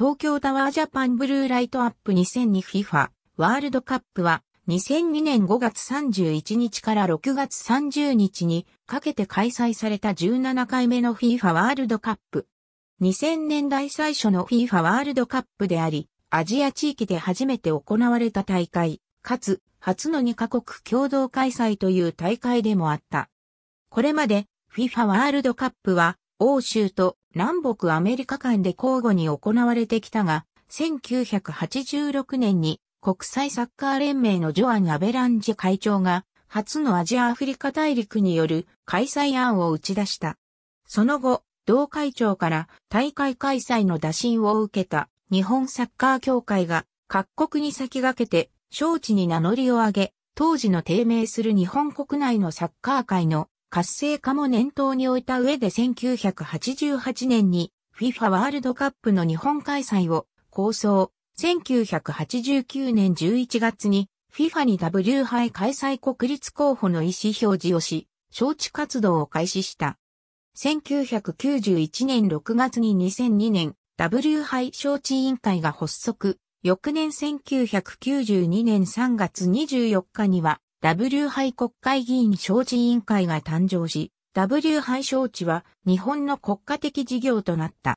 東京タワージャパンブルーライトアップ 2002FIFA ワールドカップは2002年5月31日から6月30日にかけて開催された17回目の FIFA ワールドカップ。2000年代最初の FIFA ワールドカップであり、アジア地域で初めて行われた大会、かつ初の2カ国共同開催という大会でもあった。これまで FIFA ワールドカップは欧州と南北アメリカ間で交互に行われてきたが、1986年に国際サッカー連盟のジョアン・アベランジ会長が初のアジアアフリカ大陸による開催案を打ち出した。その後、同会長から大会開催の打診を受けた日本サッカー協会が各国に先駆けて招致に名乗りを上げ、当時の低迷する日本国内のサッカー界の活性化も念頭に置いた上で1988年に FIFA ワールドカップの日本開催を構想。1989年11月に FIFA に W 杯開催国立候補の意思表示をし、招致活動を開始した。1991年6月に2002年 W 杯招致委員会が発足。翌年1992年3月24日には W 杯国会議員招致委員会が誕生し、W 杯招致は日本の国家的事業となった。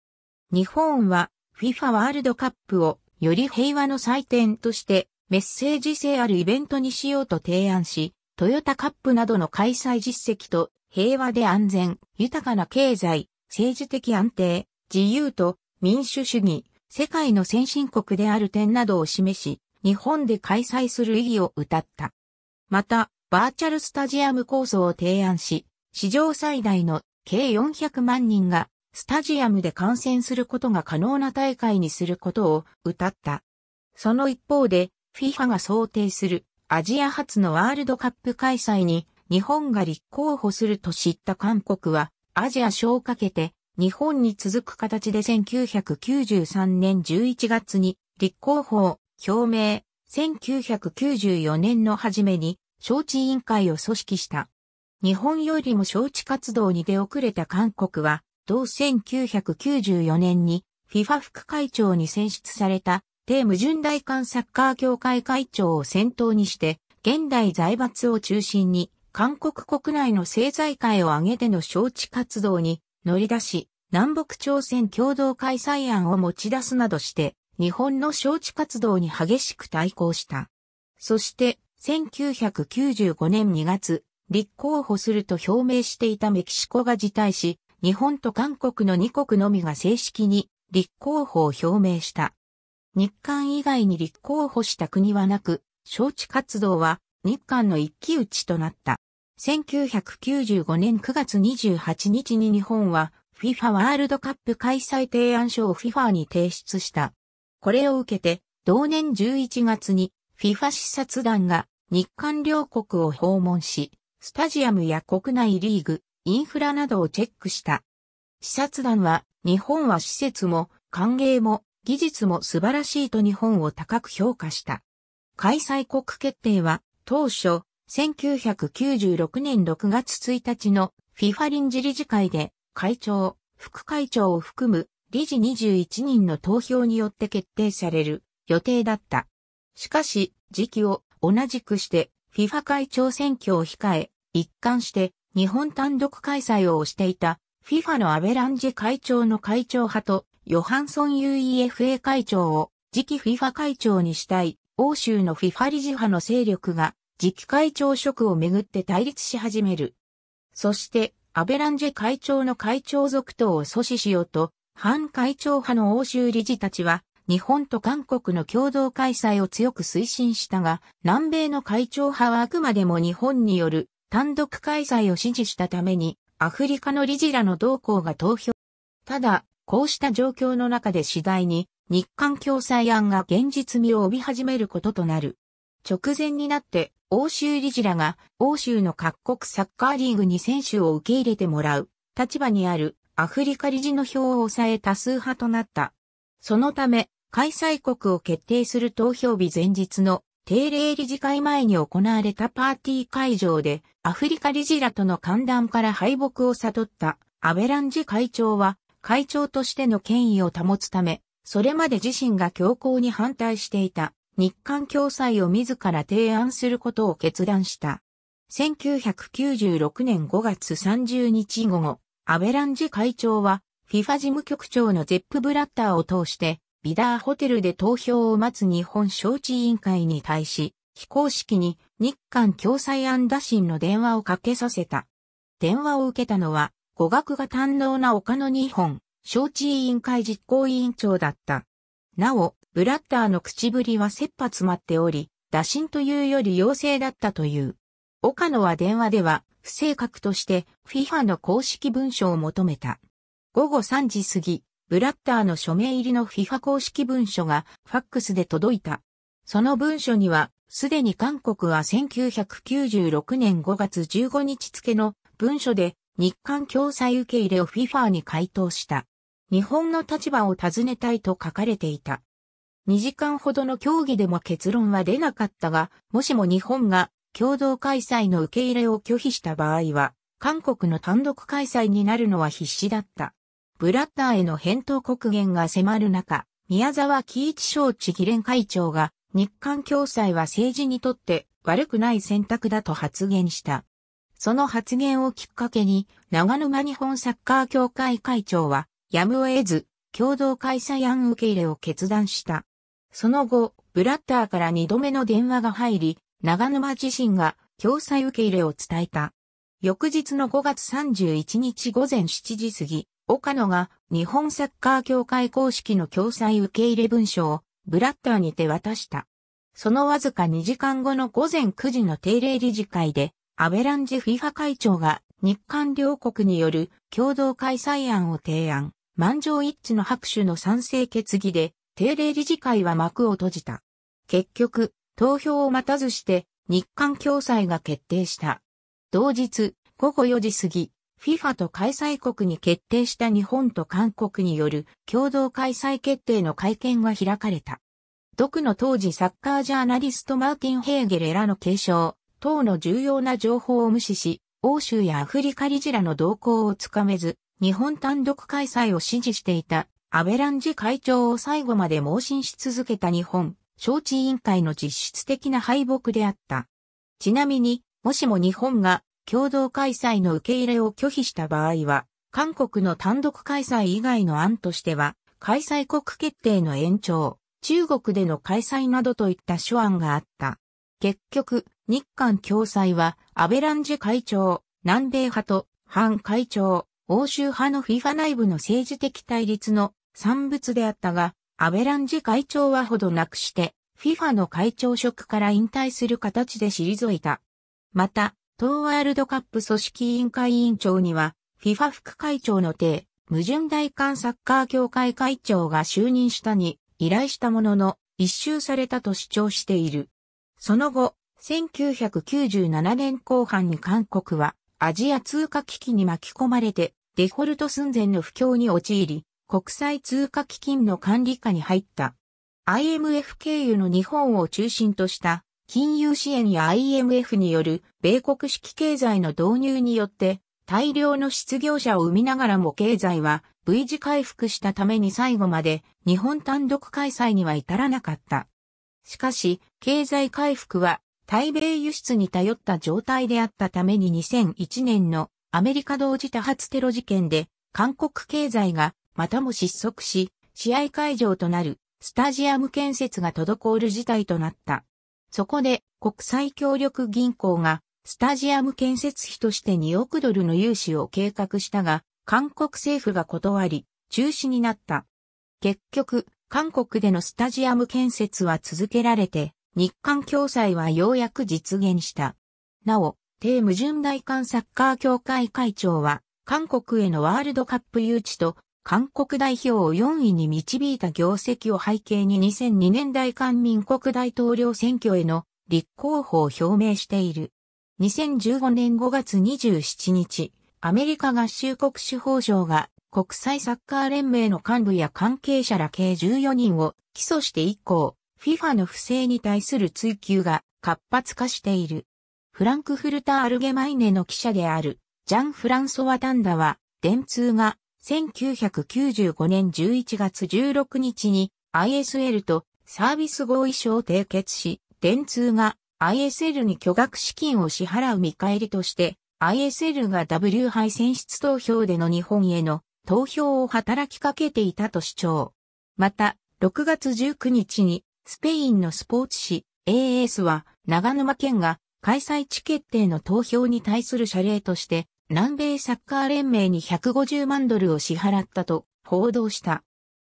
日本は FIFA ワールドカップをより平和の祭典としてメッセージ性あるイベントにしようと提案し、トヨタカップなどの開催実績と平和で安全、豊かな経済、政治的安定、自由と民主主義、世界の先進国である点などを示し、日本で開催する意義を謳った。また、バーチャルスタジアム構想を提案し、史上最大の計400万人がスタジアムで観戦することが可能な大会にすることを歌った。その一方で、FIFA が想定するアジア初のワールドカップ開催に日本が立候補すると知った韓国はアジア賞をかけて日本に続く形で1993年11月に立候補を表明、1994年の初めに招致委員会を組織した。日本よりも招致活動に出遅れた韓国は、同1994年に FIFA 副会長に選出された、帝無純大韓サッカー協会会長を先頭にして、現代財閥を中心に、韓国国内の政財界を挙げての招致活動に乗り出し、南北朝鮮共同開催案を持ち出すなどして、日本の招致活動に激しく対抗した。そして、1995年2月、立候補すると表明していたメキシコが辞退し、日本と韓国の2国のみが正式に立候補を表明した。日韓以外に立候補した国はなく、招致活動は日韓の一騎打ちとなった。1995年9月28日に日本は FIFA ワールドカップ開催提案書を FIFA に提出した。これを受けて、同年11月に FIFA 視察団が日韓両国を訪問し、スタジアムや国内リーグ、インフラなどをチェックした。視察団は、日本は施設も、歓迎も、技術も素晴らしいと日本を高く評価した。開催国決定は、当初、1996年6月1日の FIFA 臨時理事会で、会長、副会長を含む理事21人の投票によって決定される予定だった。しかし、時期を同じくして FIFA 会長選挙を控え、一貫して日本単独開催をしていた FIFA のアベランジ会長の会長派とヨハンソン UEFA 会長を次期 FIFA 会長にしたい欧州の FIFA 理事派の勢力が次期会長職をめぐって対立し始める。そしてアベランジ会長の会長続投を阻止しようと、反会長派の欧州理事たちは日本と韓国の共同開催を強く推進したが、南米の会長派はあくまでも日本による単独開催を支持したために、アフリカの理事らの同行が投票。ただ、こうした状況の中で次第に日韓共催案が現実味を帯び始めることとなる。直前になって欧州理事らが欧州の各国サッカーリーグに選手を受け入れてもらう立場にあるアフリカ理事の票を抑え多数派となったそのため、開催国を決定する投票日前日の定例理事会前に行われたパーティー会場で、アフリカ理事らとの歓談から敗北を悟ったアベランジ会長は、会長としての権威を保つため、それまで自身が強硬に反対していた日韓共催を自ら提案することを決断した。1996年5月30日午後、アベランジ会長は FIFA 事務局長のゼップ・ブラッターを通して、ビダーホテルで投票を待つ日本招致委員会に対し、非公式に日韓共済案打診の電話をかけさせた。電話を受けたのは、語学が堪能な岡野日本、招致委員会実行委員長だった。なお、ブラッターの口ぶりは切羽詰まっており、打診というより要請だったという。岡野は電話では、不正確として FIFA の公式文書を求めた。午後3時過ぎ、ブラッターの署名入りの FIFA 公式文書がファックスで届いた。その文書には、すでに韓国は1996年5月15日付の文書で日韓共済受け入れを FIFA に回答した。日本の立場を尋ねたいと書かれていた。2時間ほどの協議でも結論は出なかったが、もしも日本が共同開催の受け入れを拒否した場合は、韓国の単独開催になるのは必至だった。ブラッターへの返答国限が迫る中、宮沢喜一招致議連会長が、日韓共催は政治にとって悪くない選択だと発言した。その発言をきっかけに、長沼日本サッカー協会会長は、やむを得ず、共同開催案受け入れを決断した。その後、ブラッターから2度目の電話が入り、長沼自身が共催受け入れを伝えた。翌日の5月31日午前7時過ぎ、岡野が日本サッカー協会公式の共済受け入れ文書をブラッターにて渡した。そのわずか2時間後の午前9時の定例理事会で、アベランジ FIFA 会長が日韓両国による共同開催案を提案、満場一致の拍手の賛成決議で、定例理事会は幕を閉じた。結局、投票を待たずして、日韓共済が決定した。同日、午後4時過ぎ、FIFA と開催国に決定した日本と韓国による共同開催決定の会見が開かれた。毒の当時サッカージャーナリストマーティン・ヘーゲレらの継承、等の重要な情報を無視し、欧州やアフリカ理事らの動向をつかめず、日本単独開催を支持していたアベランジ会長を最後まで盲信し続けた日本、招致委員会の実質的な敗北であった。ちなみに、もしも日本が共同開催の受け入れを拒否した場合は、韓国の単独開催以外の案としては、開催国決定の延長、中国での開催などといった諸案があった。結局、日韓共催は、アベランジ会長、南米派と、反会長、欧州派の FIFA 内部の政治的対立の産物であったが、アベランジ会長はほどなくして、FIFA の会長職から引退する形で退いた。また、当ワールドカップ組織委員会委員長には、FIFA 副会長の定、矛盾大韓サッカー協会会長が就任したに依頼したものの、一周されたと主張している。その後、1997年後半に韓国はアジア通貨危機に巻き込まれてデフォルト寸前の不況に陥り、国際通貨基金の管理下に入った。IMF 経由の日本を中心とした金融支援や IMF による米国式経済の導入によって大量の失業者を生みながらも経済は V 字回復したために最後まで日本単独開催には至らなかった。しかし、経済回復は対米輸出に頼った状態であったために2001年のアメリカ同時多発テロ事件で韓国経済がまたも失速し、試合会場となるスタジアム建設が滞る事態となった。そこで国際協力銀行がスタジアム建設費として2億ドルの融資を計画したが、韓国政府が断り、中止になった。結局、韓国でのスタジアム建設は続けられて、日韓共催はようやく実現した。なお、低矛盾大韓サッカー協会会長は、韓国へのワールドカップ誘致と韓国代表を4位に導いた業績を背景に2002年代官民国大統領選挙への立候補を表明している。2015年5月27日、アメリカ合衆国司法省が国際サッカー連盟の幹部や関係者ら計14人を起訴して以降、FIFA の不正に対する追及が活発化している。フランクフルター・アルゲマイネの記者であるジャン・フランソワ・タンダは、電通が1995年11月16日に ISL とサービス合意書を締結し、電通が ISL に巨額資金を支払う見返りとして、ISL が W 杯選出投票での日本への投票を働きかけていたと主張。また、6月19日にスペインのスポーツ紙 AS は長沼県が開催地決定の投票に対する謝礼として南米サッカー連盟に150万ドルを支払ったと報道した。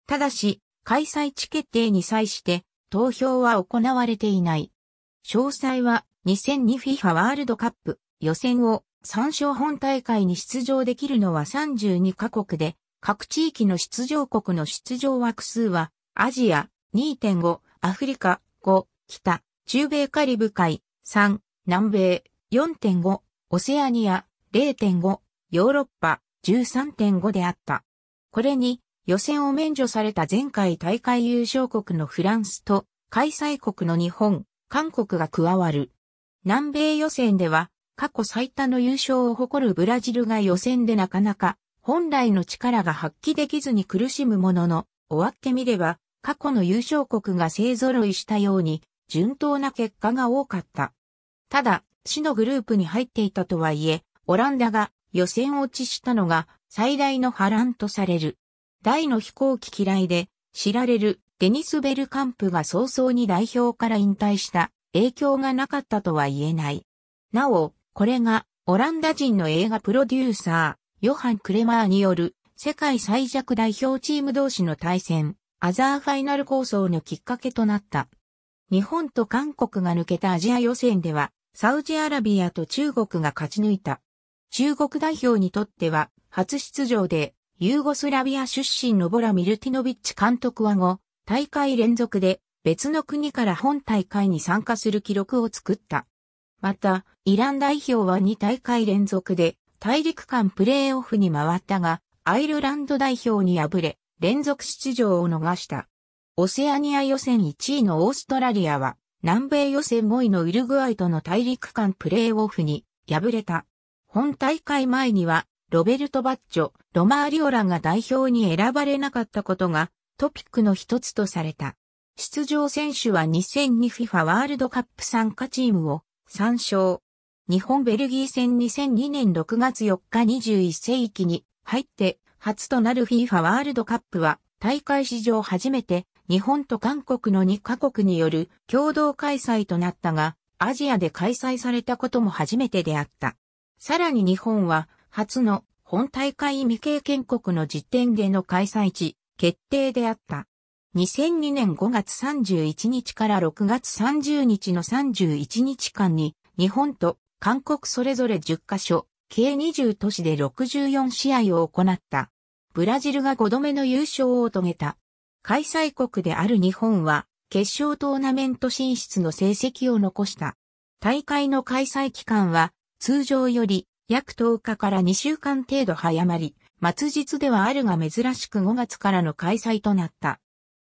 ただし、開催地決定に際して投票は行われていない。詳細は 2002FIFA ワールドカップ予選を参照本大会に出場できるのは32カ国で、各地域の出場国の出場枠数は、アジア2.5、アフリカ5、北、中米カリブ海3、南米4.5、オセアニア0.5、ヨーロッパ13.5であった。これに予選を免除された前回大会優勝国のフランスと開催国の日本、韓国が加わる。南米予選では過去最多の優勝を誇るブラジルが予選でなかなか本来の力が発揮できずに苦しむものの、終わってみれば過去の優勝国が勢揃いしたように順当な結果が多かった。ただ、死のグループに入っていたとはいえ、オランダが予選落ちしたのが最大の波乱とされる。大の飛行機嫌いで知られるデニス・ベルカンプが早々に代表から引退した影響がなかったとは言えない。なお、これがオランダ人の映画プロデューサー、ヨハン・クレマーによる世界最弱代表チーム同士の対戦、アザーファイナル構想のきっかけとなった。日本と韓国が抜けたアジア予選では、サウジアラビアと中国が勝ち抜いた。中国代表にとっては初出場でユーゴスラビア出身のボラ・ミルティノビッチ監督は後、大会連続で別の国から本大会に参加する記録を作った。また、イラン代表は2大会連続で大陸間プレーオフに回ったが、アイルランド代表に敗れ、連続出場を逃した。オセアニア予選1位のオーストラリアは、南米予選5位のウルグアイとの大陸間プレーオフに敗れた。本大会前には、ロベルト・バッチョ、ロマーリオラが代表に選ばれなかったことがトピックの一つとされた。出場選手は 2002FIFA ワールドカップ参加チームを参照。日本ベルギー戦2002年6月4日21世紀に入って初となる FIFA ワールドカップは大会史上初めて日本と韓国の2カ国による共同開催となったがアジアで開催されたことも初めてであった。さらに日本は、初の本大会未経験国の時点での開催地、決定であった。2002年5月31日から6月30日の31日間に、日本と韓国それぞれ10カ所、計20都市で64試合を行った。ブラジルが5度目の優勝を遂げた。開催国である日本は、決勝トーナメント進出の成績を残した。大会の開催期間は通常より約10日から2週間程度早まり、末日ではあるが珍しく5月からの開催となった。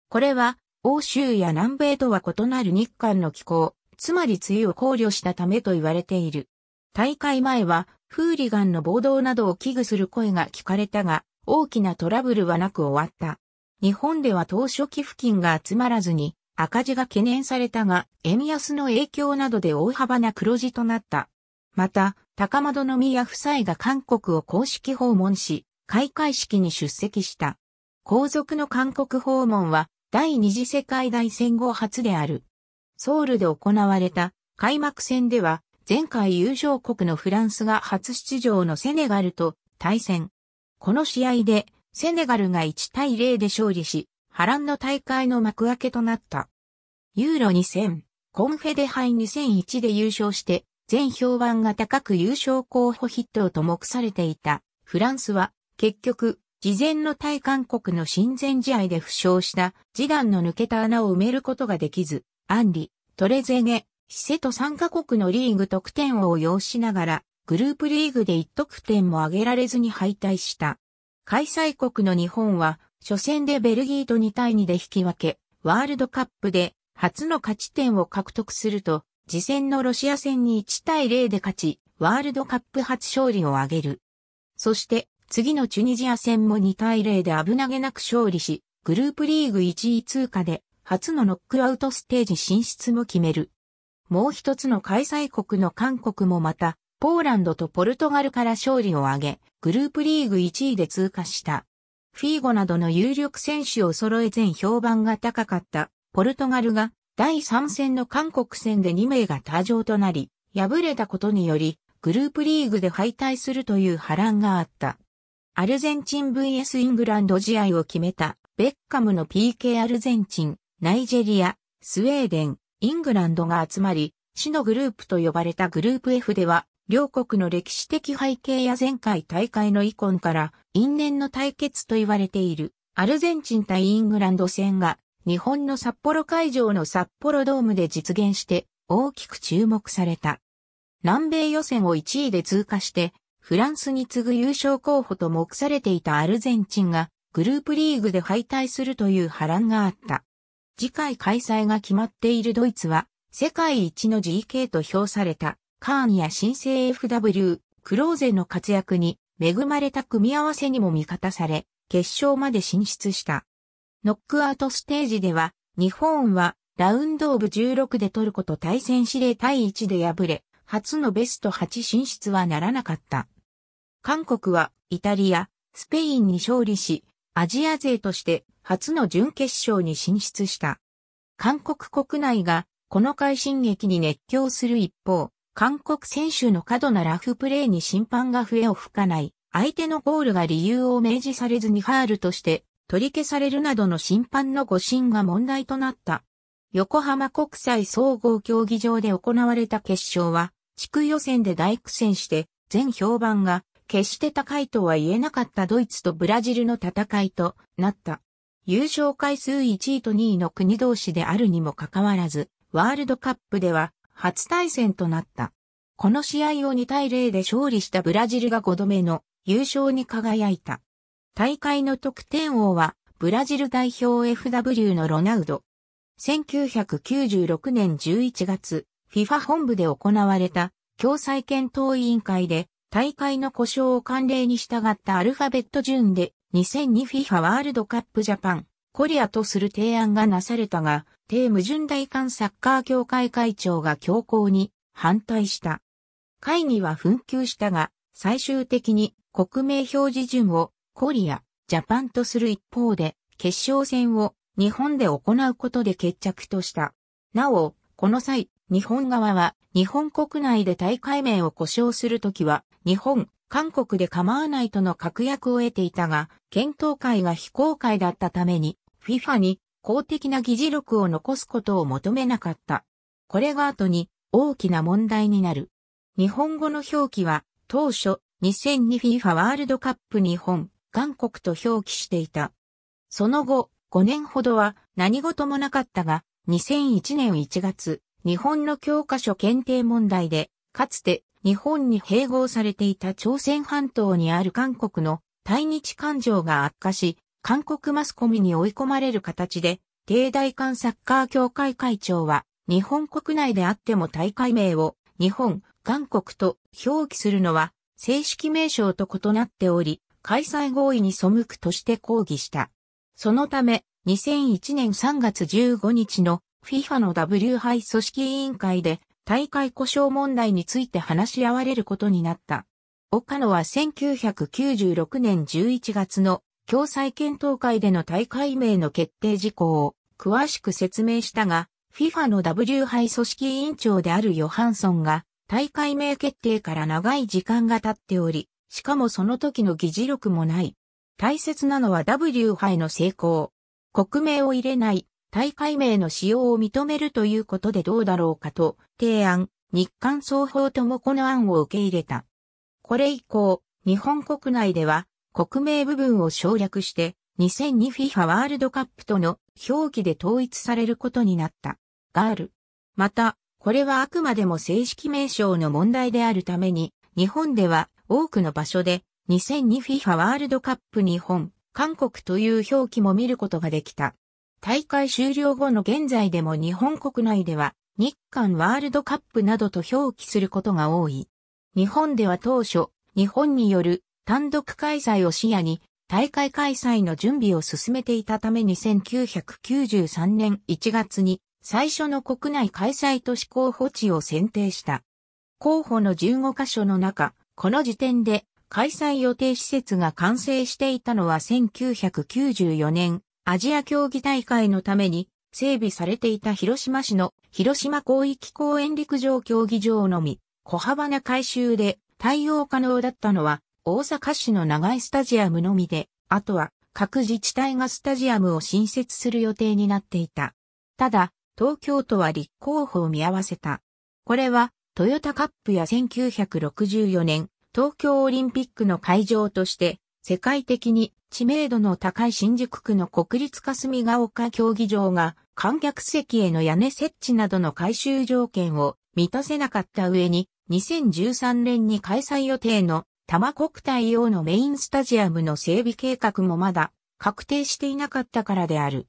これは、欧州や南米とは異なる日韓の気候、つまり梅雨を考慮したためと言われている。大会前は、フーリガンの暴動などを危惧する声が聞かれたが、大きなトラブルはなく終わった。日本では当初期付近が集まらずに、赤字が懸念されたが、円安の影響などで大幅な黒字となった。また、高円宮夫妻が韓国を公式訪問し、開会式に出席した。皇族の韓国訪問は、第二次世界大戦後初である。ソウルで行われた開幕戦では、前回優勝国のフランスが初出場のセネガルと対戦。この試合で、セネガルが1対0で勝利し、波乱の大会の幕開けとなった。ユーロ2000、コンフェデ杯2001で優勝して、全評判が高く優勝候補筆頭と目されていたフランスは結局事前の対韓国の親善試合で負傷した次男の抜けた穴を埋めることができず、アンリ、トレゼゲ、ヒセと3カ国のリーグ得点王を要しながら、グループリーグで1得点も上げられずに敗退した。開催国の日本は、初戦でベルギーと2対2で引き分け、ワールドカップで初の勝ち点を獲得すると、次戦のロシア戦に1対0で勝ち、ワールドカップ初勝利を挙げる。そして、次のチュニジア戦も2対0で危なげなく勝利し、グループリーグ1位通過で、初のノックアウトステージ進出も決める。もう一つの開催国の韓国もまた、ポーランドとポルトガルから勝利を挙げ、グループリーグ1位で通過した。フィーゴなどの有力選手を揃え全評判が高かった、ポルトガルが第3戦の韓国戦で2名が退場となり、敗れたことにより、グループリーグで敗退するという波乱があった。アルゼンチン VS イングランド試合を決めた、ベッカムの PK アルゼンチン、ナイジェリア、スウェーデン、イングランドが集まり、死のグループと呼ばれたグループ F では、両国の歴史的背景や前回大会の遺恨から因縁の対決と言われているアルゼンチン対イングランド戦が日本の札幌会場の札幌ドームで実現して大きく注目された。南米予選を1位で通過して、フランスに次ぐ優勝候補と目されていたアルゼンチンがグループリーグで敗退するという波乱があった。次回開催が決まっているドイツは、世界一の GK と評されたカーンや新生 FW、クローゼの活躍に恵まれた組み合わせにも味方され、決勝まで進出した。ノックアウトステージでは、日本はラウンドオブ16でトルコと対戦指令対1で敗れ、初のベスト8進出はならなかった。韓国はイタリア、スペインに勝利し、アジア勢として初の準決勝に進出した。韓国国内がこの快進撃に熱狂する一方、韓国選手の過度なラフプレーに審判が笛を吹かない、相手のゴールが理由を明示されずにファールとして取り消されるなどの審判の誤審が問題となった。横浜国際総合競技場で行われた決勝は、地区予選で大苦戦して、全評判が、決して高いとは言えなかったドイツとブラジルの戦いとなった。優勝回数1位と2位の国同士であるにもかかわらず、ワールドカップでは初対戦となった。この試合を2対0で勝利したブラジルが5度目の優勝に輝いた。大会の得点王は、ブラジル代表 FW のロナウド。1996年11月、FIFA 本部で行われた、共済検討委員会で、大会の故障を慣例に従ったアルファベット順で、2002FIFA ワールドカップジャパン、コリアとする提案がなされたが、低矛盾大韓サッカー協会会長が強行に反対した。会議は紛糾したが、最終的に国名表示順をコリア、ジャパンとする一方で、決勝戦を日本で行うことで決着とした。なお、この際、日本側は日本国内で大会名を故障するときは、日本、韓国で構わないとの確約を得ていたが、検討会が非公開だったために、FIFA に公的な議事録を残すことを求めなかった。これが後に大きな問題になる。日本語の表記は当初 2002FIFA ワールドカップ日本韓国と表記していた。その後、5年ほどは何事もなかったが、2001年1月、日本の教科書検定問題で、かつて日本に併合されていた朝鮮半島にある韓国の対日感情が悪化し、韓国マスコミに追い込まれる形で、帝大韓サッカー協会会長は、日本国内であっても大会名を日本、韓国と表記するのは正式名称と異なっており、開催合意に背くとして抗議した。そのため、2001年3月15日の FIFA の W 杯組織委員会で大会故障問題について話し合われることになった。岡野は1996年11月の共済検討会での大会名の決定事項を詳しく説明したが、FIFA の W 杯組織委員長であるヨハンソンが大会名決定から長い時間が経っており、しかもその時の議事録もない。大切なのは W 杯の成功。国名を入れない、大会名の使用を認めるということでどうだろうかと提案、日韓双方ともこの案を受け入れた。これ以降、日本国内では国名部分を省略して 2002FIFA ワールドカップとの表記で統一されることになった。ガール。また、これはあくまでも正式名称の問題であるために、日本では多くの場所で 2002FIFA ワールドカップ日本、韓国という表記も見ることができた。大会終了後の現在でも日本国内では日韓ワールドカップなどと表記することが多い。日本では当初、日本による単独開催を視野に大会開催の準備を進めていたために1993年1月に最初の国内開催都市候補地を選定した。候補の15カ所の中、この時点で開催予定施設が完成していたのは1994年アジア競技大会のために整備されていた広島市の広島広域公園陸上競技場のみ小幅な改修で対応可能だったのは大阪市の長いスタジアムのみで、あとは各自治体がスタジアムを新設する予定になっていた。ただ、東京都は立候補を見合わせた。これはトヨタカップや1964年、東京オリンピックの会場として、世界的に知名度の高い新宿区の国立霞ヶ丘競技場が観客席への屋根設置などの改修条件を満たせなかった上に2013年に開催予定の多摩国体用のメインスタジアムの整備計画もまだ確定していなかったからである。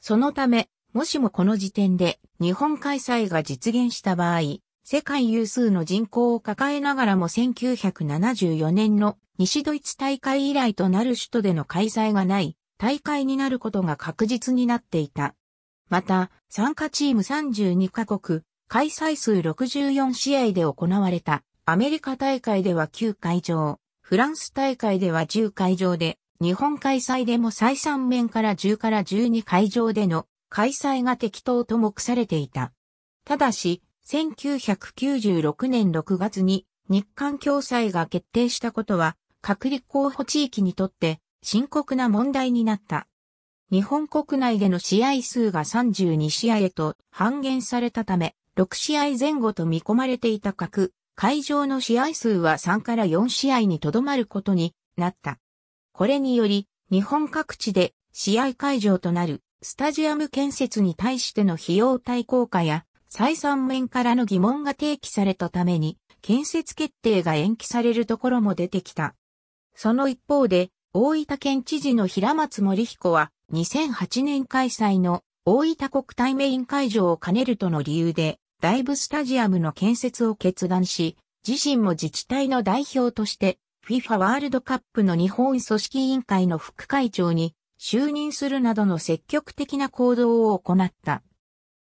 そのため、もしもこの時点で日本開催が実現した場合、世界有数の人口を抱えながらも1974年の西ドイツ大会以来となる首都での開催がない大会になることが確実になっていた。また、参加チーム32カ国、開催数64試合で行われたアメリカ大会では9会場、フランス大会では10会場で、日本開催でも再三面から10から12会場での開催が適当と目されていた。ただし、1996年6月に日韓共催が決定したことは、隔離候補地域にとって深刻な問題になった。日本国内での試合数が32試合へと半減されたため、6試合前後と見込まれていた各会場の試合数は3から4試合にとどまることになった。これにより、日本各地で試合会場となるスタジアム建設に対しての費用対効果や再三面からの疑問が提起されたために、建設決定が延期されるところも出てきた。その一方で、大分県知事の平松森彦は、2008年開催の大分国体メイン会場を兼ねるとの理由で、大ブスタジアムの建設を決断し、自身も自治体の代表として、FIFA ワールドカップの日本組織委員会の副会長に就任するなどの積極的な行動を行った。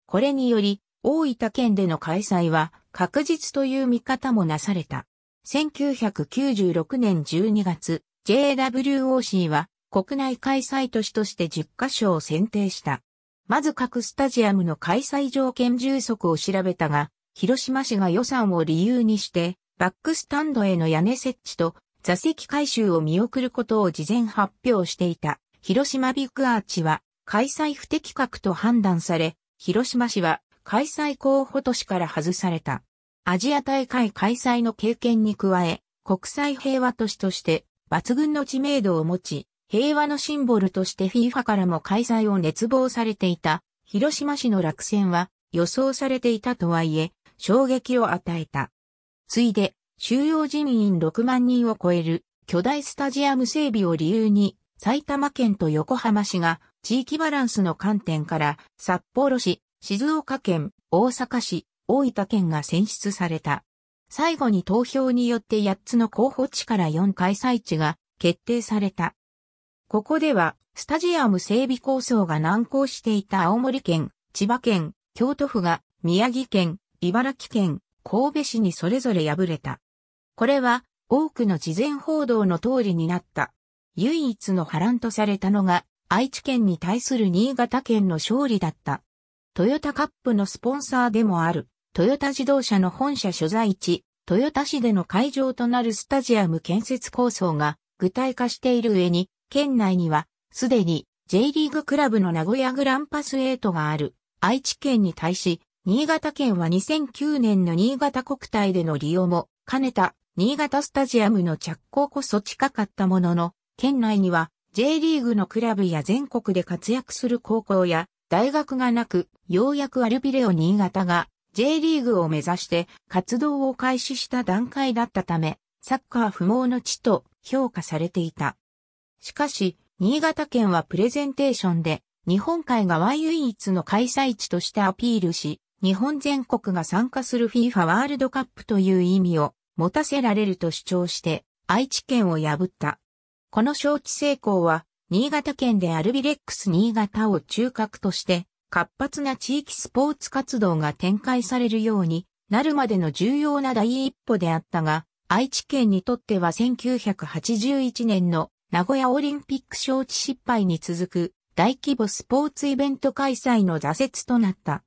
これにより、大分県での開催は確実という見方もなされた。1996年12月、JWOC は国内開催都市として10カ所を選定した。まず各スタジアムの開催条件充足を調べたが、広島市が予算を理由にして、バックスタンドへの屋根設置と座席回収を見送ることを事前発表していた。広島ビッグアーチは開催不適格と判断され、広島市は開催候補都市から外された。アジア大会開催の経験に加え、国際平和都市として抜群の知名度を持ち、平和のシンボルとして FIFA からも開催を熱望されていた広島市の落選は予想されていたとはいえ、衝撃を与えた。ついで、収容人員6万人を超える巨大スタジアム整備を理由に、埼玉県と横浜市が地域バランスの観点から札幌市、静岡県、大阪市、大分県が選出された。最後に投票によって8つの候補地から4開催地が決定された。ここでは、スタジアム整備構想が難航していた青森県、千葉県、京都府が宮城県、茨城県、神戸市にそれぞれ敗れた。これは多くの事前報道の通りになった。唯一の波乱とされたのが愛知県に対する新潟県の勝利だった。トヨタカップのスポンサーでもある、トヨタ自動車の本社所在地、トヨタ市での会場となるスタジアム建設構想が具体化している上に、県内には、すでに J リーグクラブの名古屋グランパス8がある、愛知県に対し、新潟県は2009年の新潟国体での利用も兼ねた新潟スタジアムの着工こそ近かったものの、県内には J リーグのクラブや全国で活躍する高校や大学がなく、ようやくアルビレオ新潟が J リーグを目指して活動を開始した段階だったため、サッカー不毛の地と評価されていた。しかし、新潟県はプレゼンテーションで、日本海側唯一の開催地としてアピールし、日本全国が参加する FIFA ワールドカップという意味を持たせられると主張して、愛知県を破った。この招致成功は、新潟県でアルビレックス新潟を中核として、活発な地域スポーツ活動が展開されるようになるまでの重要な第一歩であったが、愛知県にとっては1981年の名古屋オリンピック招致失敗に続く大規模スポーツイベント開催の挫折となった。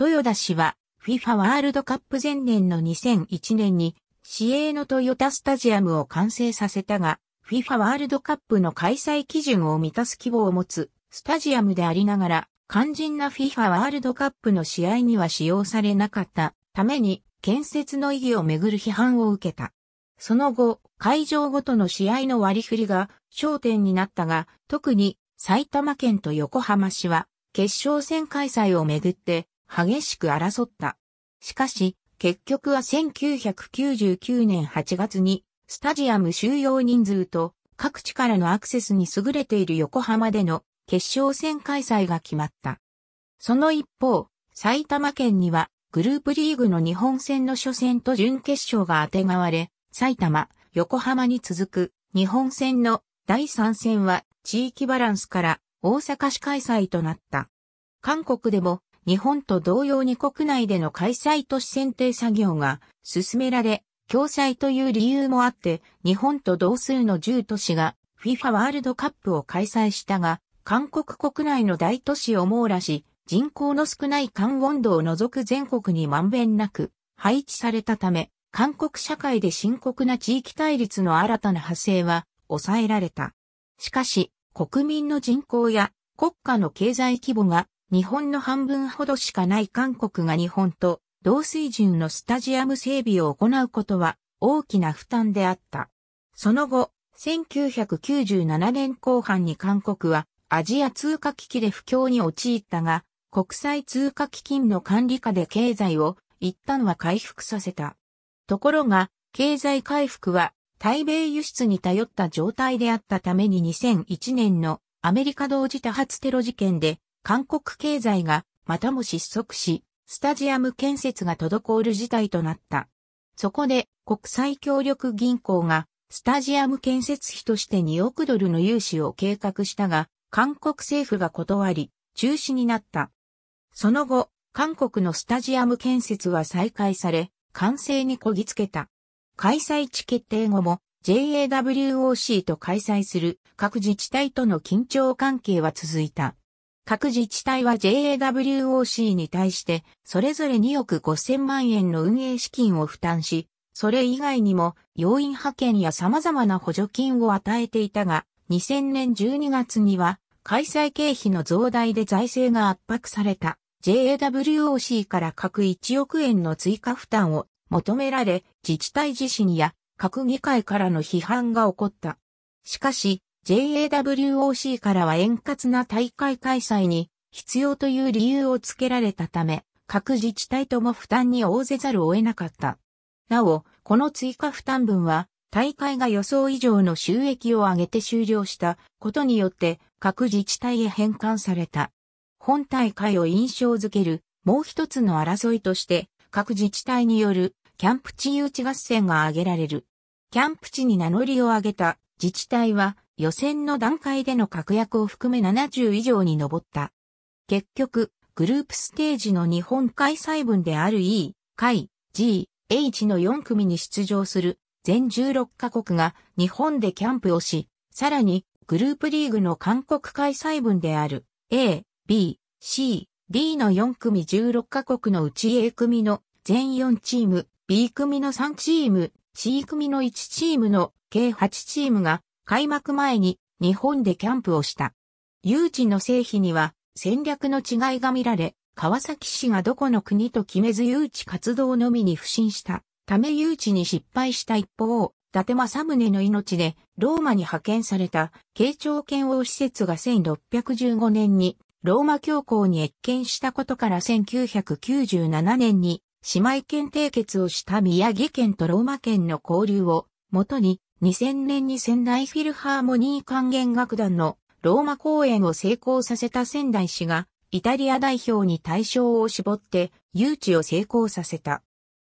豊田氏は FIFA ワールドカップ前年の2001年に市営の豊田スタジアムを完成させたが、FIFA ワールドカップの開催基準を満たす規模を持つスタジアムでありながら、肝心な FIFA ワールドカップの試合には使用されなかったために建設の意義をめぐる批判を受けた。その後、会場ごとの試合の割り振りが焦点になったが、特に埼玉県と横浜市は決勝戦開催をめぐって激しく争った。しかし、結局は1999年8月にスタジアム収容人数と各地からのアクセスに優れている横浜での決勝戦開催が決まった。その一方、埼玉県にはグループリーグの日本戦の初戦と準決勝が当てがわれ、埼玉、横浜に続く日本戦の第3戦は地域バランスから大阪市開催となった。韓国でも日本と同様に国内での開催都市選定作業が進められ、共催という理由もあって、日本と同数の10都市が FIFA ワールドカップを開催したが、韓国国内の大都市を網羅し、人口の少ない関温度を除く全国にまんべんなく配置されたため、韓国社会で深刻な地域対立の新たな派生は抑えられた。しかし、国民の人口や国家の経済規模が日本の半分ほどしかない韓国が日本と同水準のスタジアム整備を行うことは大きな負担であった。その後、1997年後半に韓国はアジア通貨危機で不況に陥ったが、国際通貨基金の管理下で経済を一旦は回復させた。ところが、経済回復は対米輸出に頼った状態であったために2001年のアメリカ同時多発テロ事件で韓国経済がまたも失速し、スタジアム建設が滞る事態となった。そこで国際協力銀行がスタジアム建設費として2億ドルの融資を計画したが、韓国政府が断り、中止になった。その後、韓国のスタジアム建設は再開され、完成にこぎつけた。開催地決定後も JAWOC と開催する各自治体との緊張関係は続いた。各自治体は JAWOC に対して、それぞれ2億5000万円の運営資金を負担し、それ以外にも、要員派遣や様々な補助金を与えていたが、2000年12月には、開催経費の増大で財政が圧迫された JAWOC から各1億円の追加負担を求められ、自治体自身や各議会からの批判が起こった。しかし、JAWOC からは円滑な大会開催に必要という理由をつけられたため、各自治体とも負担に応ぜざるを得なかった。なお、この追加負担分は、大会が予想以上の収益を上げて終了したことによって各自治体へ返還された。本大会を印象づけるもう一つの争いとして各自治体によるキャンプ地誘致合戦が挙げられる。キャンプ地に名乗りを上げた自治体は予選の段階での確約を含め70以上に上った。結局、グループステージの日本開催分である E、海、G、H の4組に出場する全16カ国が日本でキャンプをし、さらにグループリーグの韓国開催分である A、B、C、D の4組16カ国のうち A 組の全4チーム、B 組の3チーム、C 組の1チームの計8チームが開幕前に日本でキャンプをした。誘致の成否には戦略の違いが見られ、川崎市がどこの国と決めず誘致活動のみに不信したため誘致に失敗した一方、伊達政宗の命でローマに派遣された慶長剣王施設が1615年にローマ教皇に謁見したことから1997年に姉妹県締結をした宮城県とローマ県の交流をもとに2000年に仙台フィルハーモニー管弦楽団のローマ公演を成功させた仙台市が、イタリア代表に対象を絞って、誘致を成功させた。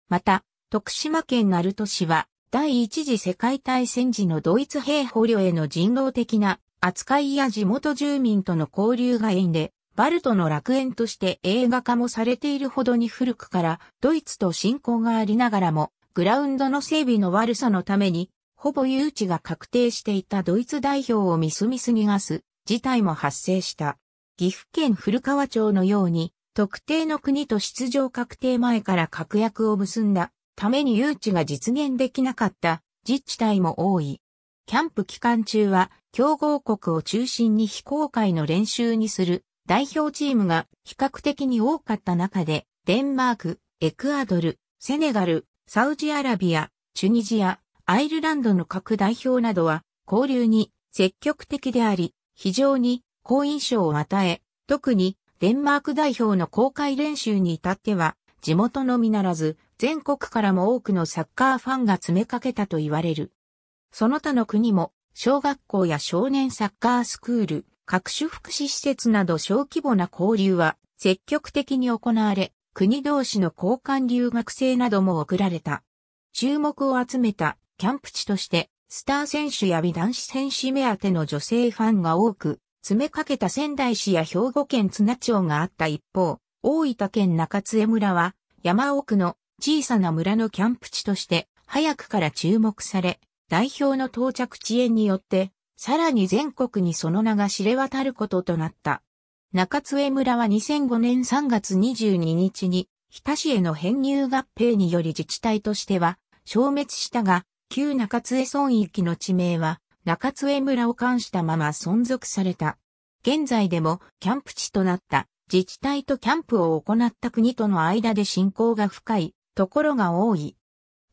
また、徳島県鳴門市は、第一次世界大戦時のドイツ兵捕虜への人道的な扱いや地元住民との交流が縁で、バルトの楽園として映画化もされているほどに古くから、ドイツと親交がありながらも、グラウンドの整備の悪さのために、ほぼ誘致が確定していたドイツ代表をみすみす逃がす事態も発生した。岐阜県古川町のように、特定の国と出場確定前から確約を結んだために誘致が実現できなかった自治体も多い。キャンプ期間中は強豪国を中心に非公開の練習にする代表チームが比較的に多かった中で、デンマーク、エクアドル、セネガル、サウジアラビア、チュニジア、アイルランドの各代表などは交流に積極的であり、非常に好印象を与え、特にデンマーク代表の公開練習に至っては、地元のみならず、全国からも多くのサッカーファンが詰めかけたと言われる。その他の国も、小学校や少年サッカースクール、各種福祉施設など小規模な交流は積極的に行われ、国同士の交換留学生なども送られた。注目を集めたキャンプ地として、スター選手や美男子選手目当ての女性ファンが多く、詰めかけた仙台市や兵庫県津名町があった一方、大分県中津江村は、山奥の小さな村のキャンプ地として、早くから注目され、代表の到着遅延によって、さらに全国にその名が知れ渡ることとなった。中津江村は2005年3月22日に、日田市への編入合併により自治体としては消滅したが、旧中津江村域の地名は、中津江村を冠したまま存続された。現在でもキャンプ地となった自治体とキャンプを行った国との間で信仰が深いところが多い。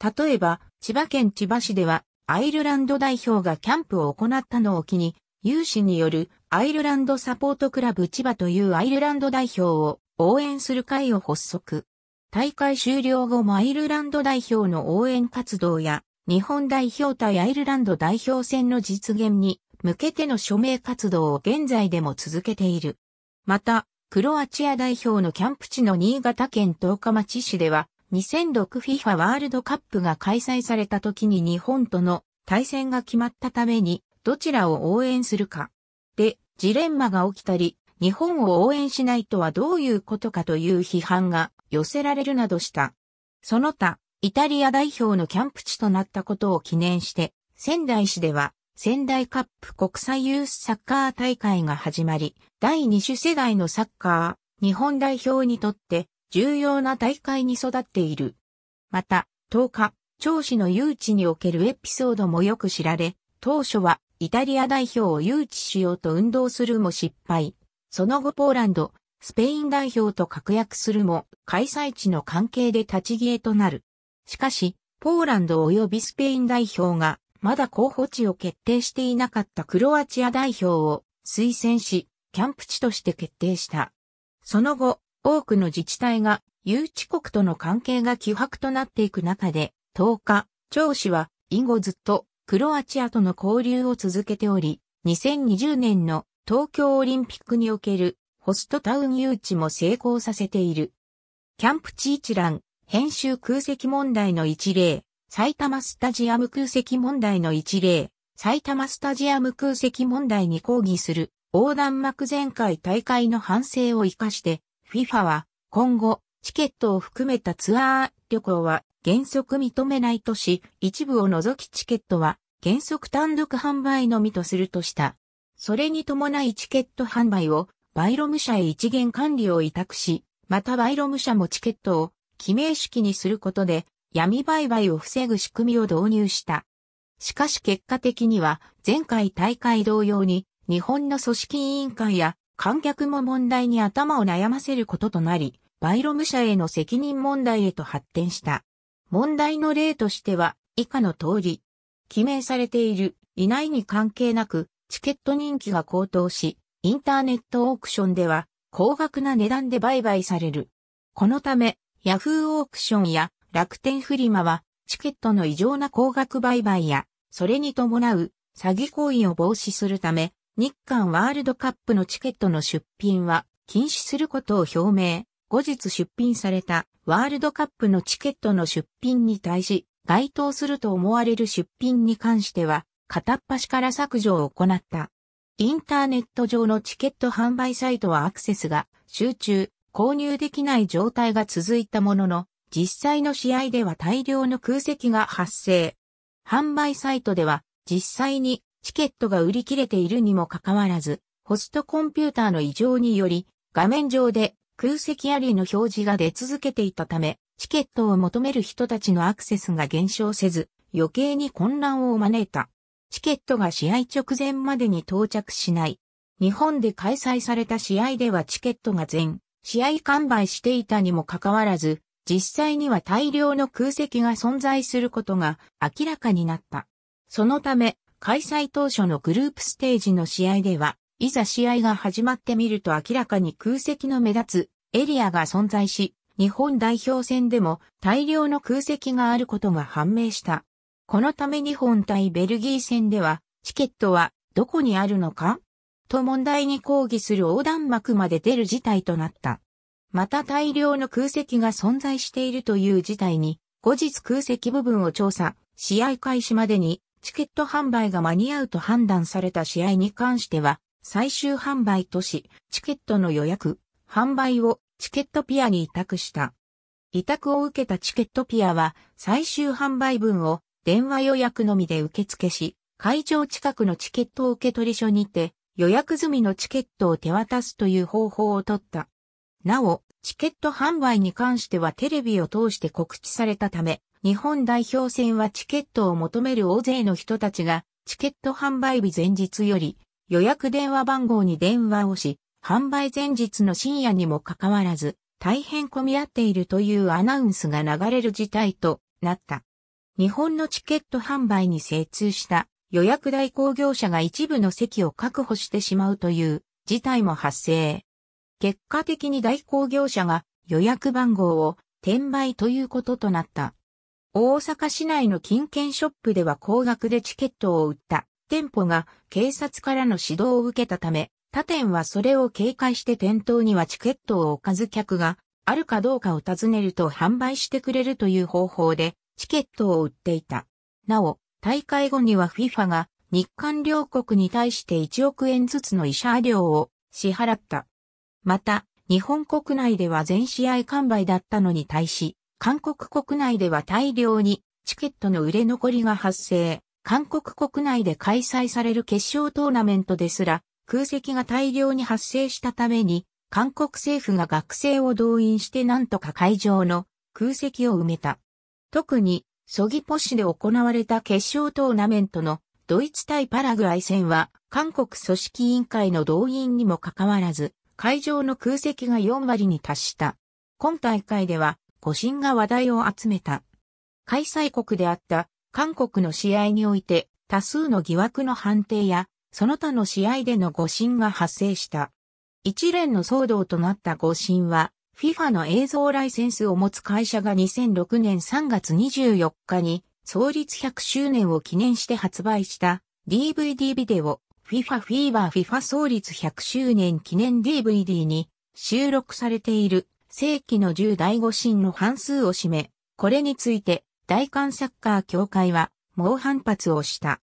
例えば、千葉県千葉市ではアイルランド代表がキャンプを行ったのを機に、有志によるアイルランドサポートクラブ千葉というアイルランド代表を応援する会を発足。大会終了後もアイルランド代表の応援活動や日本代表対アイルランド代表戦の実現に向けての署名活動を現在でも続けている。また、クロアチア代表のキャンプ地の新潟県十日町市では、2006FIFA ワールドカップが開催された時に日本との対戦が決まったために、どちらを応援するか。で、ジレンマが起きたり、日本を応援しないとはどういうことかという批判が寄せられるなどした。その他、イタリア代表のキャンプ地となったことを記念して、仙台市では、仙台カップ国際ユースサッカー大会が始まり、第2種世代のサッカー、日本代表にとって重要な大会に育っている。また、10日、長子の誘致におけるエピソードもよく知られ、当初はイタリア代表を誘致しようと運動するも失敗。その後ポーランド、スペイン代表と確約するも、開催地の関係で立ち消えとなる。しかし、ポーランド及びスペイン代表が、まだ候補地を決定していなかったクロアチア代表を推薦し、キャンプ地として決定した。その後、多くの自治体が誘致国との関係が希薄となっていく中で、10日、長氏は以後ずっとクロアチアとの交流を続けており、2020年の東京オリンピックにおけるホストタウン誘致も成功させている。キャンプ地一覧、編集空席問題の一例、埼玉スタジアム空席問題の一例、埼玉スタジアム空席問題に抗議する横断幕前回大会の反省を活かして、FIFA は今後チケットを含めたツアー旅行は原則認めないとし、一部を除きチケットは原則単独販売のみとするとした。それに伴いチケット販売をバイロム社へ一元管理を委託し、またバイロム社もチケットを記名式にすることで闇売買を防ぐ仕組みを導入した。しかし結果的には前回大会同様に日本の組織委員会や観客も問題に頭を悩ませることとなり、バイロム社への責任問題へと発展した。問題の例としては以下の通り、記名されているいないに関係なくチケット人気が高騰し、インターネットオークションでは高額な値段で売買される。このためヤフーオークションや楽天フリマは、チケットの異常な高額売買や、それに伴う詐欺行為を防止するため、日韓ワールドカップのチケットの出品は禁止することを表明。後日出品されたワールドカップのチケットの出品に対し、該当すると思われる出品に関しては、片っ端から削除を行った。インターネット上のチケット販売サイトはアクセスが集中、購入できない状態が続いたものの、実際の試合では大量の空席が発生。販売サイトでは実際にチケットが売り切れているにもかかわらず、ホストコンピューターの異常により、画面上で空席ありの表示が出続けていたため、チケットを求める人たちのアクセスが減少せず、余計に混乱を招いた。チケットが試合直前までに到着しない。日本で開催された試合ではチケットが全試合完売していたにもかかわらず、実際には大量の空席が存在することが明らかになった。そのため、開催当初のグループステージの試合では、いざ試合が始まってみると明らかに空席の目立つエリアが存在し、日本代表戦でも大量の空席があることが判明した。このため日本対ベルギー戦では、チケットはどこにあるのかと問題に抗議する横断幕まで出る事態となった。また大量の空席が存在しているという事態に、後日空席部分を調査、試合開始までにチケット販売が間に合うと判断された試合に関しては、最終販売とし、チケットの予約、販売をチケットピアに委託した。委託を受けたチケットピアは最終販売分を電話予約のみで受付し、会場近くのチケット受取所にて予約済みのチケットを手渡すという方法をとった。なお、チケット販売に関してはテレビを通して告知されたため、日本代表戦はチケットを求める大勢の人たちが、チケット販売日前日より予約電話番号に電話をし、販売前日の深夜にもかかわらず、大変混み合っているというアナウンスが流れる事態となった。日本のチケット販売に精通した予約代行業者が一部の席を確保してしまうという事態も発生。結果的に代行業者が予約番号を転売ということとなった。大阪市内の金券ショップでは高額でチケットを売った店舗が警察からの指導を受けたため、他店はそれを警戒して店頭にはチケットを置かず客があるかどうかを尋ねると販売してくれるという方法でチケットを売っていた。なお、大会後には FIFA が日韓両国に対して1億円ずつの慰謝料を支払った。また、日本国内では全試合完売だったのに対し、韓国国内では大量にチケットの売れ残りが発生。韓国国内で開催される決勝トーナメントですら空席が大量に発生したために、韓国政府が学生を動員してなんとか会場の空席を埋めた。特にソギポ市で行われた決勝トーナメントのドイツ対パラグアイ戦は韓国組織委員会の動員にもかかわらず会場の空席が4割に達した。今大会では誤審が話題を集めた。開催国であった韓国の試合において多数の疑惑の判定やその他の試合での誤審が発生した。一連の騒動となった誤審は FIFA の映像ライセンスを持つ会社が2006年3月24日に創立100周年を記念して発売した DVD ビデオ FIFA Fever FIFA 創立100周年記念 DVD に収録されている世紀の10第5神の半数を占め、これについて大韓サッカー協会は猛反発をした。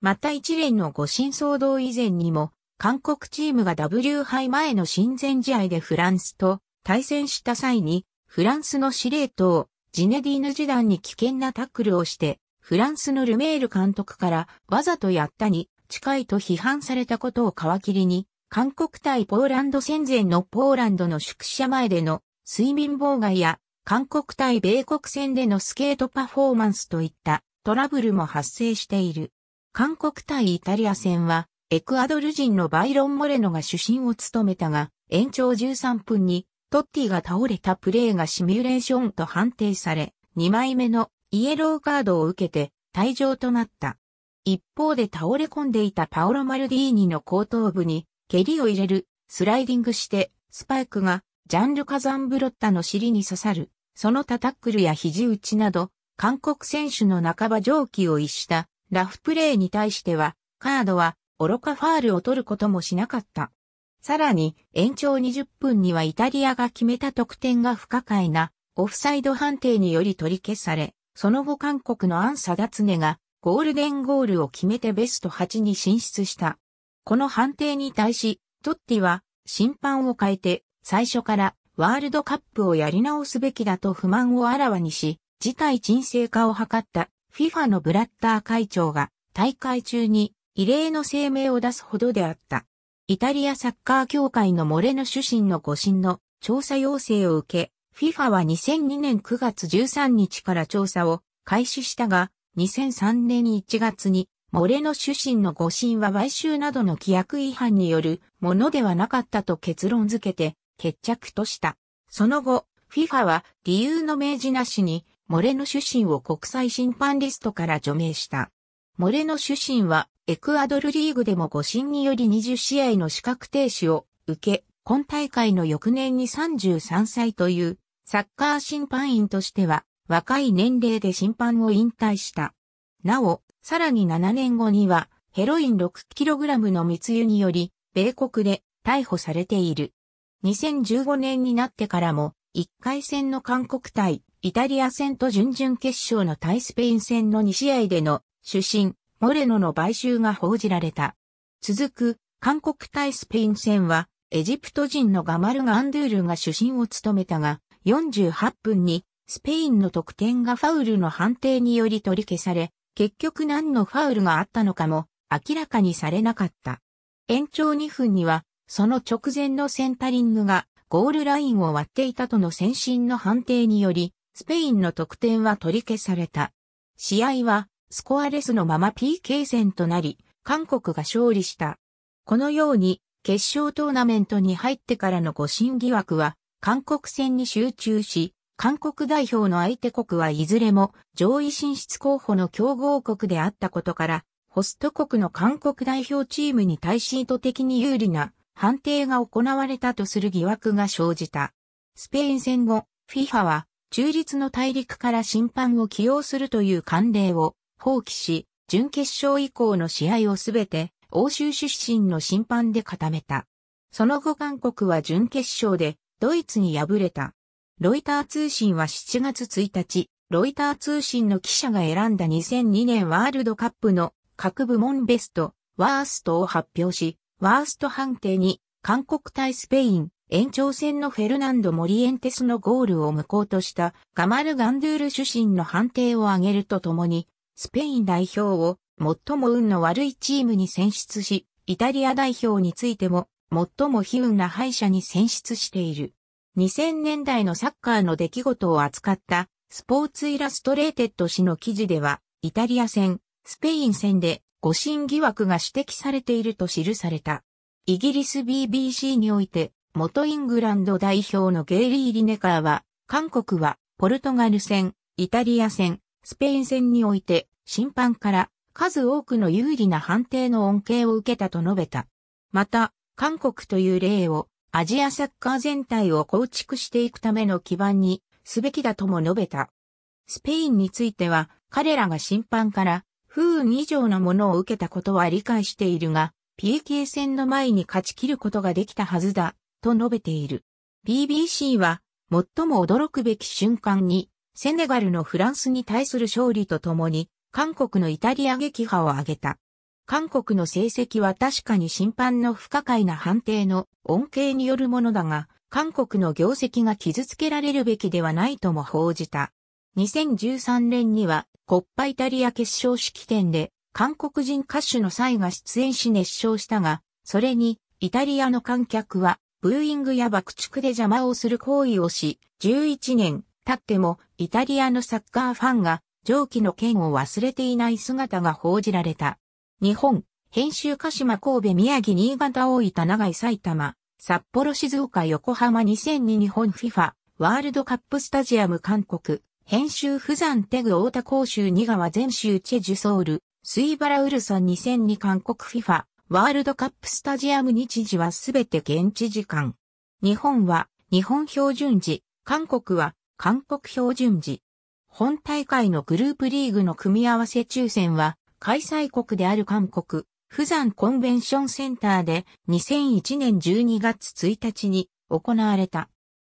また一連の誤神騒動以前にも韓国チームが W 杯前の親善試合でフランスと対戦した際に、フランスの司令塔、ジネディーヌ時代に危険なタックルをして、フランスのルメール監督からわざとやったに近いと批判されたことを皮切りに、韓国対ポーランド戦前のポーランドの宿舎前での睡眠妨害や、韓国対米国戦でのスケートパフォーマンスといったトラブルも発生している。韓国対イタリア戦は、エクアドル人のバイロン・モレノが主審を務めたが、延長13分にトッティが倒れたプレーがシミュレーションと判定され、2枚目のイエローカードを受けて退場となった。一方で倒れ込んでいたパオロ・マルディーニの後頭部に蹴りを入れる、スライディングして、スパイクがジャンルカザンブロッタの尻に刺さる、そのタタックルや肘打ちなど、韓国選手の半ば上気を逸したラフプレーに対しては、カードは愚かファールを取ることもしなかった。さらに延長20分にはイタリアが決めた得点が不可解なオフサイド判定により取り消され、その後韓国のアンサダツネがゴールデンゴールを決めてベスト8に進出した。この判定に対し、トッティは審判を変えて最初からワールドカップをやり直すべきだと不満をあらわにし、事態沈静化を図った FIFA のブラッター会長が大会中に異例の声明を出すほどであった。イタリアサッカー協会のモレノ主審の誤審の調査要請を受け、FIFA は2002年9月13日から調査を開始したが、2003年1月にモレノ主審の誤審は買収などの規約違反によるものではなかったと結論付けて決着とした。その後、FIFA は理由の明示なしにモレノ主審を国際審判リストから除名した。モレノ主審はエクアドルリーグでも誤審により20試合の資格停止を受け、今大会の翌年に33歳という、サッカー審判員としては、若い年齢で審判を引退した。なお、さらに7年後には、ヘロイン 6kg の密輸により、米国で逮捕されている。2015年になってからも、1回戦の韓国対イタリア戦と準々決勝の対スペイン戦の2試合での主審、モレノの買収が報じられた。続く、韓国対スペイン戦は、エジプト人のガマル・ガンドゥールが主審を務めたが、48分に、スペインの得点がファウルの判定により取り消され、結局何のファウルがあったのかも明らかにされなかった。延長2分には、その直前のセンタリングがゴールラインを割っていたとの先進の判定により、スペインの得点は取り消された。試合はスコアレスのまま PK 戦となり、韓国が勝利した。このように、決勝トーナメントに入ってからの誤審疑惑は、韓国戦に集中し、韓国代表の相手国はいずれも上位進出候補の強豪国であったことから、ホスト国の韓国代表チームに対し意図的に有利な判定が行われたとする疑惑が生じた。スペイン戦後、FIFA は中立の大陸から審判を起用するという慣例を放棄し、準決勝以降の試合をすべて欧州出身の審判で固めた。その後韓国は準決勝でドイツに敗れた。ロイター通信は7月1日、ロイター通信の記者が選んだ2002年ワールドカップの各部門ベスト、ワーストを発表し、ワースト判定に韓国対スペイン、延長戦のフェルナンド・モリエンテスのゴールを無効としたガマル・ガンドゥール主審の判定を挙げるとともに、スペイン代表を最も運の悪いチームに選出し、イタリア代表についても最も悲運な敗者に選出している。2000年代のサッカーの出来事を扱ったスポーツイラストレーテッド誌の記事では、イタリア戦、スペイン戦で誤審疑惑が指摘されていると記された。イギリス BBC において、元イングランド代表のゲイリー・リネカーは、韓国はポルトガル戦、イタリア戦、スペイン戦において、審判から数多くの有利な判定の恩恵を受けたと述べた。また、韓国という例をアジアサッカー全体を構築していくための基盤にすべきだとも述べた。スペインについては彼らが審判から不運以上のものを受けたことは理解しているが、PK 戦の前に勝ち切ることができたはずだ、と述べている。BBC は最も驚くべき瞬間にセネガルのフランスに対する勝利とともに、韓国のイタリア撃破を挙げた。韓国の成績は確かに審判の不可解な判定の恩恵によるものだが、韓国の業績が傷つけられるべきではないとも報じた。2013年には、コッパイタリア決勝式典で、韓国人歌手のサイが出演し熱唱したが、それに、イタリアの観客は、ブーイングや爆竹で邪魔をする行為をし、11年、たっても、イタリアのサッカーファンが、上記の件を忘れていない姿が報じられた。日本、編集鹿島神戸宮城新潟大分長井埼玉、札幌静岡横浜2002日本 FIFA ワールドカップスタジアム韓国、編集不山テグ大田甲州二川全州チェジュソウル、水原ウルソン2002韓国 FIFA ワールドカップスタジアム日時はすべて現地時間。日本は日本標準時、韓国は韓国標準時。本大会のグループリーグの組み合わせ抽選は、開催国である韓国、釜山コンベンションセンターで2001年12月1日に行われた。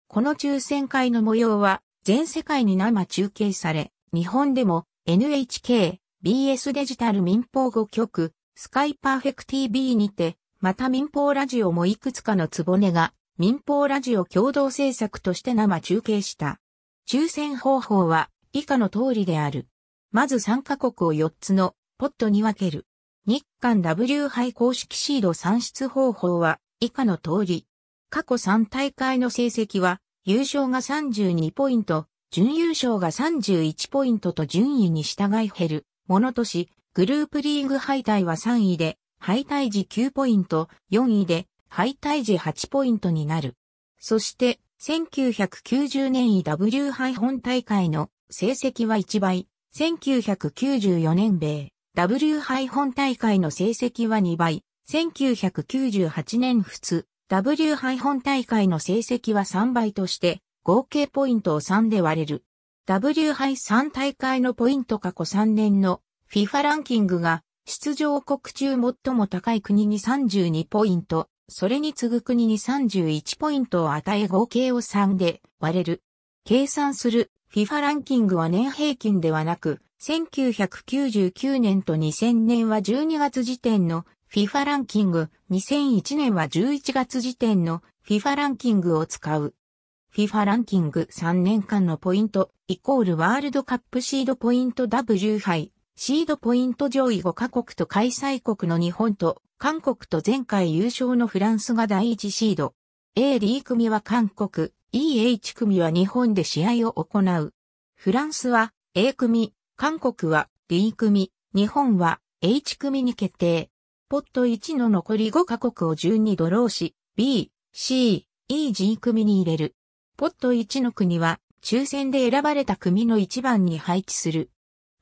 この抽選会の模様は全世界に生中継され、日本でも NHK、BS デジタル民放5局、スカイパーフェク TV にて、また民放ラジオもいくつかのつぼねが民放ラジオ共同制作として生中継した。抽選方法は以下の通りである。まず参加国を4つのポットに分ける。日韓 W 杯公式シード算出方法は以下の通り。過去3大会の成績は優勝が32ポイント、準優勝が31ポイントと順位に従い減るものとし、グループリーグ敗退は3位で、敗退時9ポイント、4位で、敗退時8ポイントになる。そして、1990年 EW 杯本大会の成績は1倍、1994年米 W 杯本大会の成績は2倍、1998年普通 W 杯本大会の成績は3倍として合計ポイントを3で割れる。W 杯3大会のポイント過去3年の FIFA ランキングが出場国中最も高い国に32ポイント、それに次ぐ国に31ポイントを与え合計を3で割れる。計算する FIFA ランキングは年平均ではなく、1999年と2000年は12月時点の FIFA ランキング、2001年は11月時点の FIFA ランキングを使う。FIFA ランキング3年間のポイント、イコールワールドカップシードポイント W 杯、シードポイント上位5カ国と開催国の日本と韓国と前回優勝のフランスが第1シード。A、D 組は韓国、E、H 組は日本で試合を行う。フランスは A 組、韓国は D 組、日本は H 組に決定。ポット1の残り5カ国を順にドローし、B、C、E、G 組に入れる。ポット1の国は抽選で選ばれた組の1番に配置する。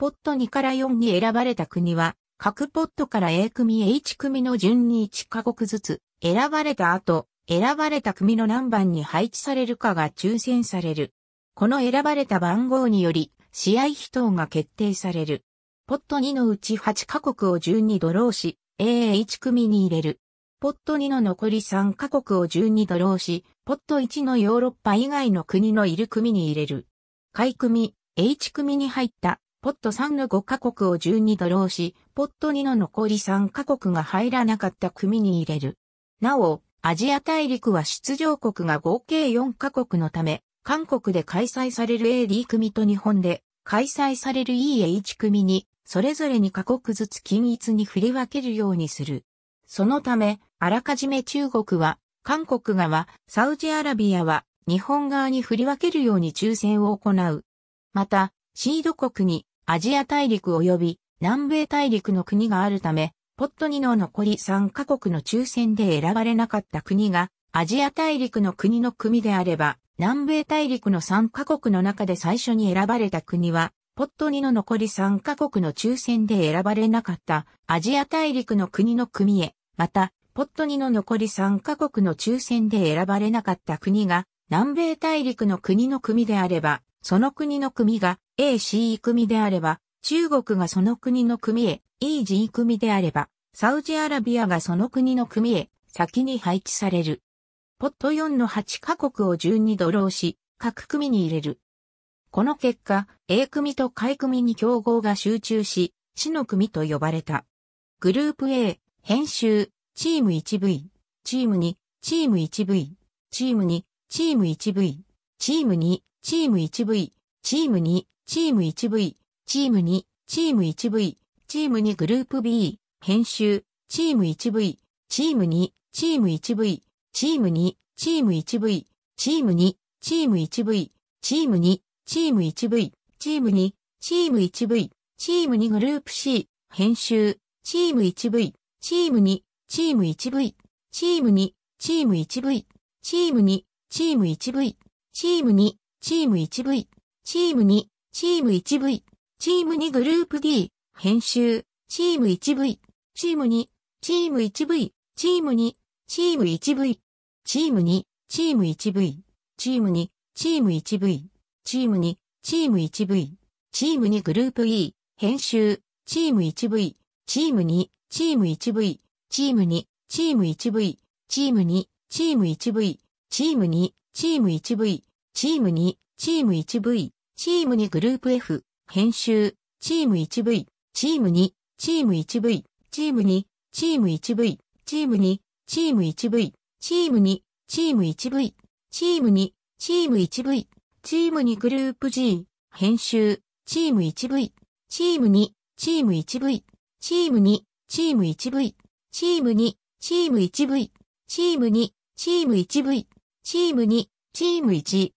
ポット2から4に選ばれた国は、各ポットから A 組 H 組の順に1カ国ずつ選ばれた後、選ばれた組の何番に配置されるかが抽選される。この選ばれた番号により、試合比等が決定される。ポット2のうち8カ国を順にドローし、AH 組に入れる。ポット2の残り3カ国を順にドローし、ポット1のヨーロッパ以外の国のいる組に入れる。下組、H 組に入ったポット3の5カ国を順にドローし、ポット2の残り3カ国が入らなかった組に入れる。なお、アジア大陸は出場国が合計4カ国のため、韓国で開催される AD 組と日本で開催される EH 組に、それぞれ2カ国ずつ均一に振り分けるようにする。そのため、あらかじめ中国は、韓国側、サウジアラビアは、日本側に振り分けるように抽選を行う。また、シード国にアジア大陸及び南米大陸の国があるため、ポット2の残り3カ国の抽選で選ばれなかった国が、アジア大陸の国の組であれば、南米大陸の3カ国の中で最初に選ばれた国は、ポット2の残り3カ国の抽選で選ばれなかったアジア大陸の国の組へ、また、ポット2の残り3カ国の抽選で選ばれなかった国が、南米大陸の国の組であれば、その国の組が AC 組であれば、中国がその国の組へ EG 組であれば、サウジアラビアがその国の組へ先に配置される。ポット4の8カ国を順にドローし、各組に入れる。この結果、A 組と海組に競合が集中し、死の組と呼ばれた。グループ A、編集、チーム 1V、チーム2、チーム 1V、チーム2、チーム 1V、チーム2、チーム 1V、チーム2、チーム 1V、チーム2、チーム 1V、チーム2グループ B、編集、チーム 1V、チーム2、チーム 1V、チーム2、チーム 1V、チーム2、チーム 1V、チーム2、チーム 1V、チーム2、チーム 1V、チーム2グループ C、編集、チーム 1V、チーム2、チーム 1V、チーム2、チーム 1V、チーム2、チーム 1V、チーム2、チーム 1V、チーム2、チーム 1V、チーム2グループ D、編集、チーム 1V、チーム2、チーム 1V、チーム2、チーム 1V、チーム2、チーム 1V、チーム2、チーム 1V、チーム2、チーム 1V、チーム2グループ E、編集、チーム 1V、チーム2、チーム 1V、チーム2、チーム 1V、チーム2、チーム 1V、チーム2、チーム 1V、チーム2、チーム 1V、チーム2グループ F、編集、チーム 1V、チーム2、チーム 1V、チーム2、チーム 1V、チーム2、チーム 1V、チーム2、チーム 1V、チーム2、チーム 1V、チーム2グループ G、編集、チーム 1V、チーム2、チーム 1V、チーム2、チーム 1V、チーム2、チーム 1V、チーム2、チーム 1V、チーム2、チーム1、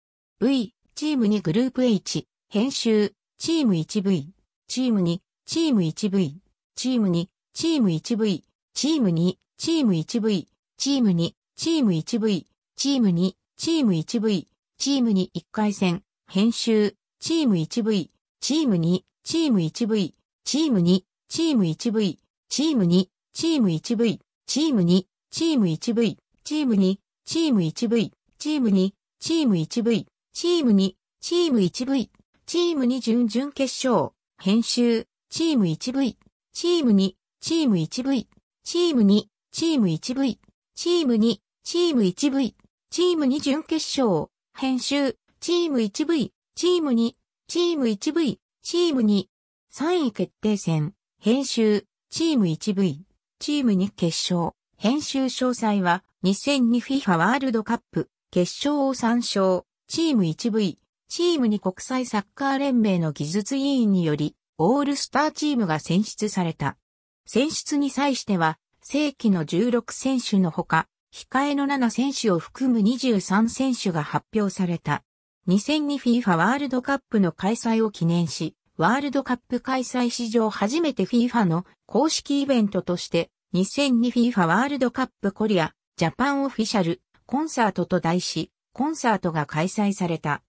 チーム2グループ H、編集、チーム 1V、チーム2、チーム 1V、チーム2、チーム 1V、チーム2、チーム 1V、チーム2、チーム 1V、チーム2、チーム 1V、チーム2、1回戦、編集、チーム 1V、チーム2、チーム 1V、チーム2、チーム 1V、チーム2、チーム 1V、チーム2、チーム 1V、チーム2、チーム 1V、チーム2、チーム 1V、チーム2、チーム 1V、チーム2準々決勝、編集、チーム 1V、チーム2、チーム 1V、チーム2、チーム 1V、チーム2、チーム 1V、チーム2準決勝、編集、チーム 1V、チーム2、チーム 1V、チーム2、3位決定戦、編集、チーム 1V、チーム2決勝、編集詳細は 2002FIFA ワールドカップ、決勝を参照。チーム 1V、チームに国際サッカー連盟の技術委員により、オールスターチームが選出された。選出に際しては、正規の16選手のほか、控えの7選手を含む23選手が発表された。2002FIFA ワールドカップの開催を記念し、ワールドカップ開催史上初めて FIFA の公式イベントとして、2002FIFA ワールドカップコリア、ジャパンオフィシャル、コンサートと題し、コンサートが開催された。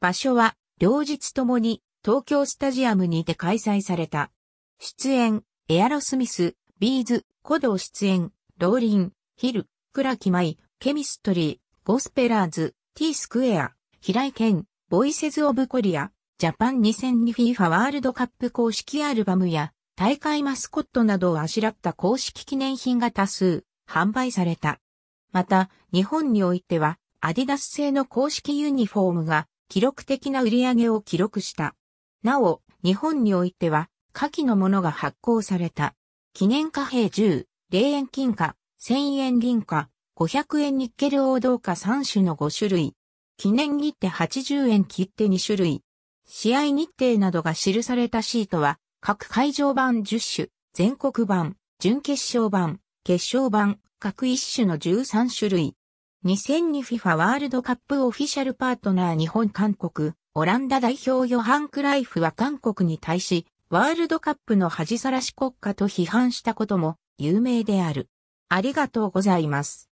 場所は、両日ともに東京スタジアムにて開催された。出演、エアロスミス、ビーズ、鼓動出演、ローリン、ヒル、倉木舞、ケミストリー、ゴスペラーズ、ティースクエア、平井健、ボイセズ・オブ・コリア、ジャパン2 0 0 2ィーファワールドカップ公式アルバムや、大会マスコットなどをあしらった公式記念品が多数、販売された。また、日本においては、アディダス製の公式ユニフォームが記録的な売り上げを記録した。なお、日本においては、下記のものが発行された。記念貨幣10、0円金貨、1000円銀貨、500円ニッケル王道貨3種の5種類。記念切手80円切手2種類。試合日程などが記されたシートは、各会場版10種、全国版、準決勝版、決勝版、各1種の13種類。2002FIFA ワールドカップオフィシャルパートナー日本韓国、オランダ代表ヨハン・クライフは韓国に対し、ワールドカップの恥さらし国家と批判したことも有名である。ありがとうございます。